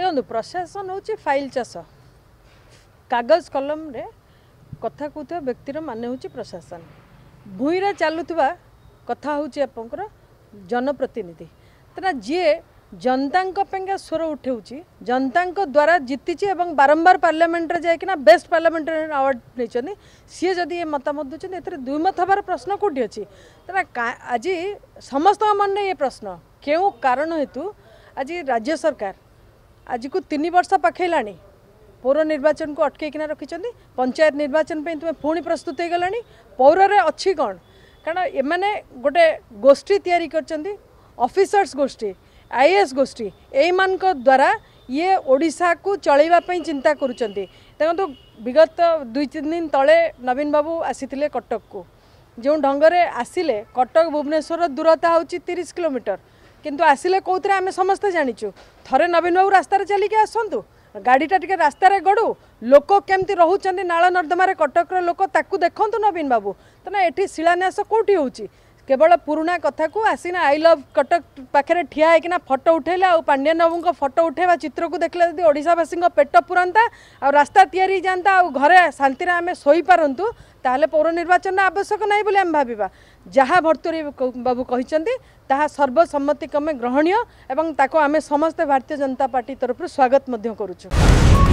ଦେଖନ୍ତୁ ପ୍ରଶାସନ ହେଉଛି ଫାଇଲ୍ ଚାଷ କାଗଜ କଲମରେ କଥା କହୁଥିବା ବ୍ୟକ୍ତିର ମାନେ ହେଉଛି ପ୍ରଶାସନ ଭୂଇଁରେ ଚାଲୁଥିବା କଥା ହେଉଛି ଆପଣଙ୍କର ଜନପ୍ରତିନିଧି ତେଣା ଯିଏ ଜନତାଙ୍କ ପାଇଁକା ସ୍ୱର ଉଠାଉଛି ଜନତାଙ୍କ ଦ୍ୱାରା ଜିତିଛି ଏବଂ ବାରମ୍ବାର ପାର୍ଲାମେଣ୍ଟରେ ଯାଇକିନା ବେଷ୍ଟ ପାର୍ଲାମେଣ୍ଟରେ ଆୱାର୍ଡ଼ ନେଇଛନ୍ତି ସିଏ ଯଦି ଏ ମତାମତ ଦେଉଛନ୍ତି ଏଥିରେ ଦୁଇମତ ହେବାର ପ୍ରଶ୍ନ କେଉଁଠି ଅଛି ତେଣା ଆଜି ସମସ୍ତଙ୍କ ମନରେ ଏ ପ୍ରଶ୍ନ କେଉଁ କାରଣ ହେତୁ ଆଜି ରାଜ୍ୟ ସରକାର ଆଜିକୁ ତିନି ବର୍ଷ ପାଖେଇଲାଣି পৌর নির্বাচনকে অটকাইকিনা রাখিছেন পঞ্চায়েত নির্বাচন তুমি পুঁ প্রস্তুত হয়ে গলানি পৌরের অছি কণ কারণ এমানে গোটে গোষ্ঠী তৈরি করছেন অফিসর্স গোষ্ঠী আইএএস গোষ্ঠী এইমানক দ্বারা ইয়ে ওড়শাকু চলাইবা চিন্তা করছেন দেখুন বিগত দুই তিন দিন তলে নবীন বাবু আসিলে কটকু যে ঢঙ্গরে আসিলে কটক ভুবনেশ্বর দূরতা হচ্ছে তিরিশ কিলোমিটার କିନ୍ତୁ ଆସିଲେ କେଉଁଥିରେ ଆମେ ସମସ୍ତେ ଜାଣିଛୁ ଥରେ ନବୀନ ବାବୁ ରାସ୍ତାରେ ଚାଲିକି ଆସନ୍ତୁ ଗାଡ଼ିଟା ଟିକେ ରାସ୍ତାରେ ଗଡ଼ୁ ଲୋକ କେମିତି ରହୁଛନ୍ତି ନାଳ ନର୍ଦ୍ଦମାରେ କଟକର ଲୋକ ତାକୁ ଦେଖନ୍ତୁ ନବୀନ ବାବୁ ତେଣୁ ଏଠି ଶିଳାନ୍ୟାସ କେଉଁଠି ହେଉଛି କେବଳ ପୁରୁଣା କଥାକୁ ଆସିନା ଆଇ ଲଭ୍ କଟକ ପାଖରେ ଠିଆ ହେଇକିନା ଫଟୋ ଉଠେଇଲେ ଆଉ ପାଣ୍ଡିଆନ ବାବୁଙ୍କ ଫଟୋ ଉଠେଇବା ଚିତ୍ରକୁ ଦେଖିଲେ ଯଦି ଓଡ଼ିଶାବାସୀଙ୍କ ପେଟ ପୁରନ୍ତା ଆଉ ରାସ୍ତା ତିଆରି ହେଇଯାଆନ୍ତା ଆଉ ଘରେ ଶାନ୍ତିରେ ଆମେ ଶୋଇପାରନ୍ତୁ ତାହେଲେ ପୌର ନିର୍ବାଚନ ଆବଶ୍ୟକ ନାହିଁ ବୋଲି ଆମେ ଭାବିବା ଯାହା ଭର୍ତ୍ତୁରୀ ବାବୁ କହିଛନ୍ତି ତାହା ସର୍ବସମ୍ମତିକ୍ରମେ ଗ୍ରହଣୀୟ ଏବଂ ତାକୁ ଆମେ ସମସ୍ତେ ଭାରତୀୟ ଜନତା ପାର୍ଟି ତରଫରୁ ସ୍ୱାଗତ ମଧ୍ୟ କରୁଛୁ